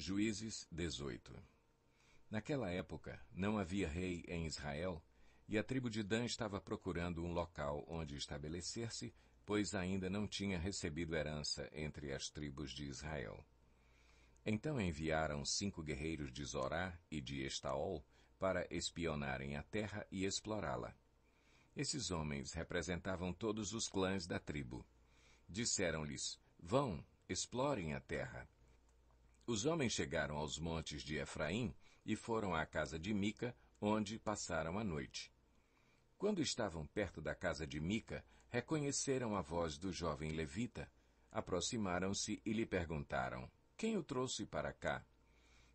Juízes 18 Naquela época, não havia rei em Israel, e a tribo de Dan estava procurando um local onde estabelecer-se, pois ainda não tinha recebido herança entre as tribos de Israel. Então enviaram cinco guerreiros de Zorá e de Estaol para espionarem a terra e explorá-la. Esses homens representavam todos os clãs da tribo. Disseram-lhes, vão, explorem a terra os homens chegaram aos montes de Efraim e foram à casa de Mica, onde passaram a noite. Quando estavam perto da casa de Mica, reconheceram a voz do jovem levita, aproximaram-se e lhe perguntaram: Quem o trouxe para cá?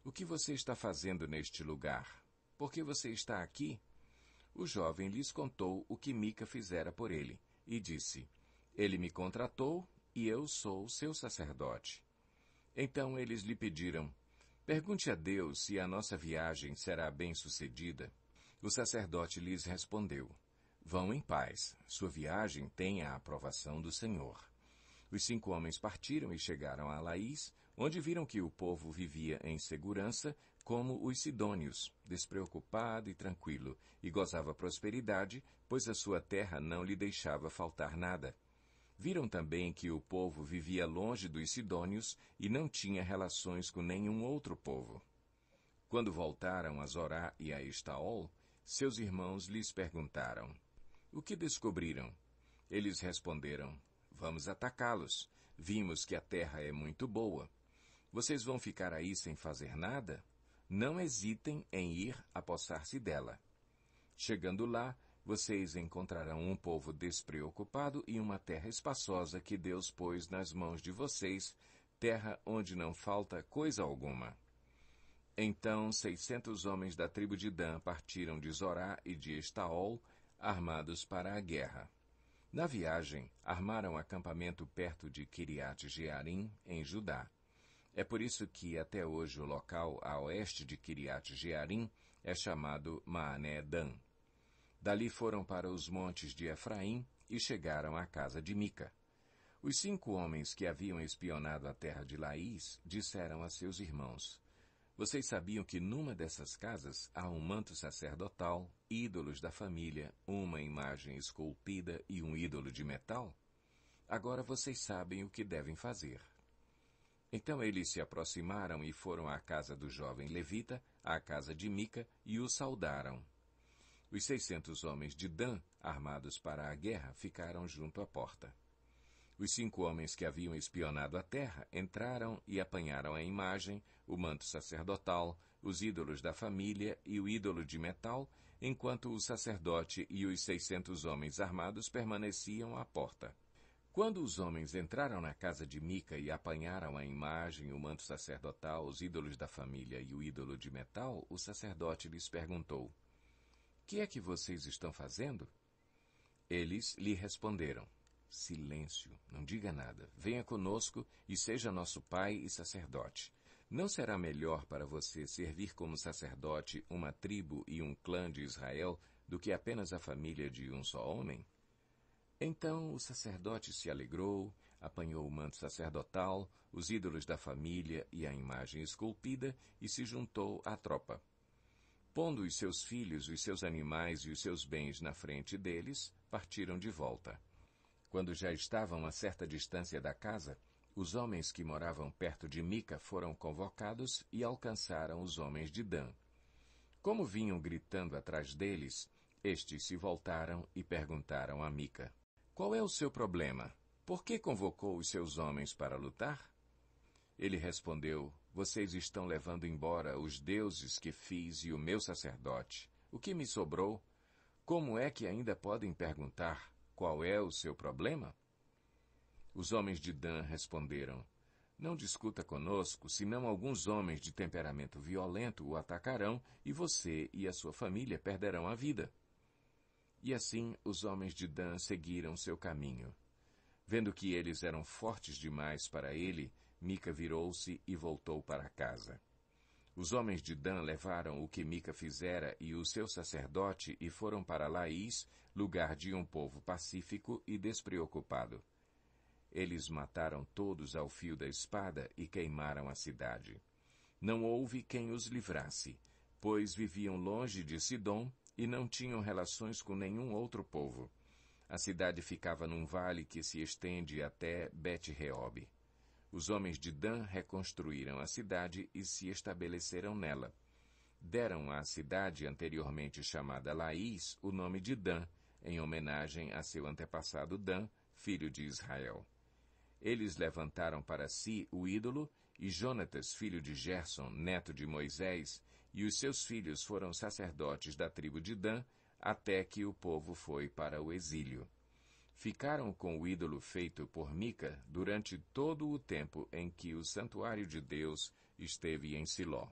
O que você está fazendo neste lugar? Por que você está aqui? O jovem lhes contou o que Mica fizera por ele e disse: Ele me contratou e eu sou seu sacerdote. Então eles lhe pediram, Pergunte a Deus se a nossa viagem será bem-sucedida. O sacerdote lhes respondeu, Vão em paz, sua viagem tem a aprovação do Senhor. Os cinco homens partiram e chegaram a Laís, onde viram que o povo vivia em segurança, como os sidônios, despreocupado e tranquilo, e gozava prosperidade, pois a sua terra não lhe deixava faltar nada. Viram também que o povo vivia longe dos Sidônios e não tinha relações com nenhum outro povo. Quando voltaram a Zorá e a Estaol, seus irmãos lhes perguntaram: O que descobriram? Eles responderam: Vamos atacá-los. Vimos que a terra é muito boa. Vocês vão ficar aí sem fazer nada? Não hesitem em ir apossar-se dela. Chegando lá, vocês encontrarão um povo despreocupado e uma terra espaçosa que Deus pôs nas mãos de vocês, terra onde não falta coisa alguma. Então seiscentos homens da tribo de Dan partiram de Zorá e de Estaol, armados para a guerra. Na viagem, armaram acampamento perto de Kiriat Jearim, em Judá. É por isso que até hoje o local a oeste de Kiriat Jearim é chamado Maané Dan. Dali foram para os montes de Efraim e chegaram à casa de Mica. Os cinco homens que haviam espionado a terra de Laís disseram a seus irmãos, Vocês sabiam que numa dessas casas há um manto sacerdotal, ídolos da família, uma imagem esculpida e um ídolo de metal? Agora vocês sabem o que devem fazer. Então eles se aproximaram e foram à casa do jovem levita, à casa de Mica, e o saudaram. Os seiscentos homens de Dan, armados para a guerra, ficaram junto à porta. Os cinco homens que haviam espionado a terra entraram e apanharam a imagem, o manto sacerdotal, os ídolos da família e o ídolo de metal, enquanto o sacerdote e os seiscentos homens armados permaneciam à porta. Quando os homens entraram na casa de Mica e apanharam a imagem, o manto sacerdotal, os ídolos da família e o ídolo de metal, o sacerdote lhes perguntou: que é que vocês estão fazendo? Eles lhe responderam, silêncio, não diga nada, venha conosco e seja nosso pai e sacerdote. Não será melhor para você servir como sacerdote uma tribo e um clã de Israel do que apenas a família de um só homem? Então o sacerdote se alegrou, apanhou o manto sacerdotal, os ídolos da família e a imagem esculpida e se juntou à tropa. Pondo os seus filhos, os seus animais e os seus bens na frente deles, partiram de volta. Quando já estavam a certa distância da casa, os homens que moravam perto de Mica foram convocados e alcançaram os homens de Dan. Como vinham gritando atrás deles, estes se voltaram e perguntaram a Mica: Qual é o seu problema? Por que convocou os seus homens para lutar? Ele respondeu: Vocês estão levando embora os deuses que fiz e o meu sacerdote. O que me sobrou? Como é que ainda podem perguntar qual é o seu problema? Os homens de Dan responderam: Não discuta conosco, senão alguns homens de temperamento violento o atacarão e você e a sua família perderão a vida. E assim os homens de Dan seguiram seu caminho. Vendo que eles eram fortes demais para ele, Mica virou-se e voltou para casa. Os homens de Dan levaram o que Mica fizera e o seu sacerdote e foram para Laís, lugar de um povo pacífico e despreocupado. Eles mataram todos ao fio da espada e queimaram a cidade. Não houve quem os livrasse, pois viviam longe de Sidom e não tinham relações com nenhum outro povo. A cidade ficava num vale que se estende até Bet-Reob. Os homens de Dan reconstruíram a cidade e se estabeleceram nela. Deram à cidade anteriormente chamada Laís o nome de Dan, em homenagem a seu antepassado Dan, filho de Israel. Eles levantaram para si o ídolo, e Jonatas, filho de Gerson, neto de Moisés, e os seus filhos foram sacerdotes da tribo de Dan, até que o povo foi para o exílio ficaram com o ídolo feito por Mica durante todo o tempo em que o santuário de Deus esteve em Siló.